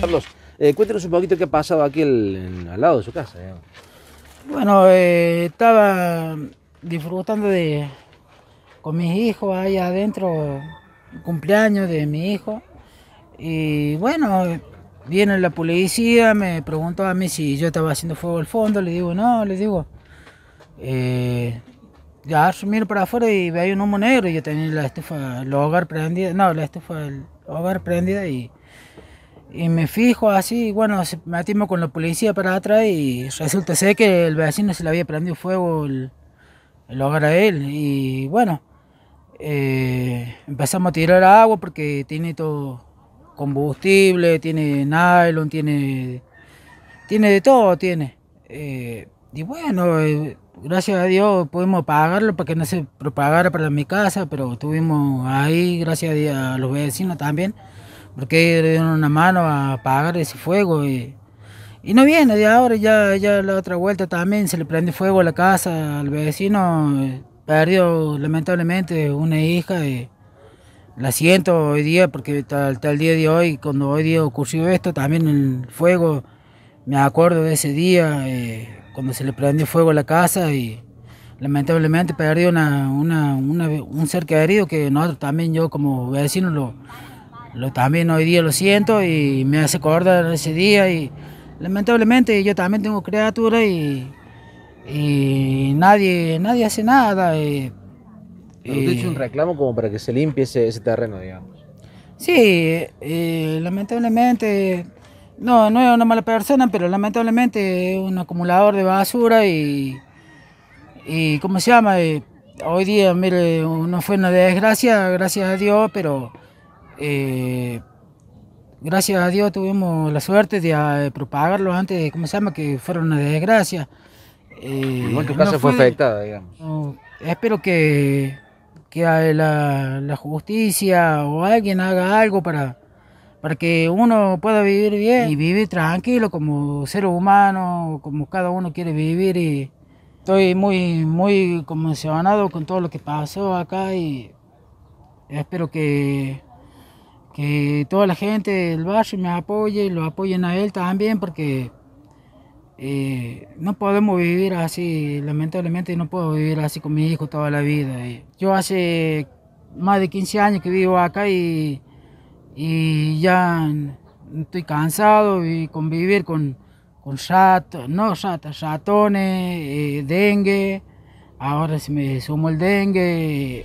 Carlos, eh, cuéntanos un poquito qué ha pasado aquí al lado de su casa. Bueno, eh, estaba disfrutando de con mis hijos ahí adentro, cumpleaños de mi hijo. Y bueno, viene la policía, me preguntó a mí si yo estaba haciendo fuego al fondo, le digo, no, le digo, eh, ya miro para afuera y veía un humo negro y yo tenía la estufa, el hogar prendida, no, la estufa, el hogar prendida y y me fijo así, bueno, me con la policía para atrás y resulta ser que el vecino se le había prendido fuego el, hogar a él. Y bueno, eh, empezamos a tirar agua porque tiene todo combustible, tiene nylon, tiene, tiene de todo, tiene. Eh, y bueno, eh, gracias a Dios pudimos pagarlo para que no se propagara para mi casa, pero estuvimos ahí, gracias a los vecinos también porque le dieron una mano a apagar ese fuego y, no viene de ahora, ya, ya la otra vuelta también se le prende fuego a la casa al vecino, perdió lamentablemente una hija la siento hoy día porque hasta el día de hoy, cuando hoy día ocurrió esto, también el fuego, me acuerdo de ese día eh, cuando se le prendió fuego a la casa y lamentablemente perdió una, una, una, un ser querido que nosotros también yo como vecino lo lo, también hoy día lo siento y me hace acordar ese día y lamentablemente yo también tengo criatura y, y nadie, nadie hace nada. Y, eh, y eh, un reclamo como para que se limpie ese, terreno, digamos. Sí, eh, lamentablemente, no, no es una mala persona, pero lamentablemente es un acumulador de basura y, y ¿cómo se llama? hoy día, mire, no fue una desgracia, gracias a Dios, pero eh, gracias a Dios tuvimos la suerte ah, de propagarlo antes de, ¿cómo se llama? Que fuera una desgracia. Eh, en tu caso fue, afectada, digamos. espero que, la, justicia o alguien haga algo para, para que uno pueda vivir bien y vivir tranquilo como ser humano, como cada uno quiere vivir. estoy muy, muy conmocionado con todo lo que pasó acá y espero que que toda la gente del barrio me apoye y lo apoyen a él también porque eh, no podemos vivir así, lamentablemente no puedo vivir así con mi hijo toda la vida. yo hace más de 15 años que vivo acá y, ya estoy cansado de convivir con, con no ratones, eh, dengue, ahora se me sumo el dengue.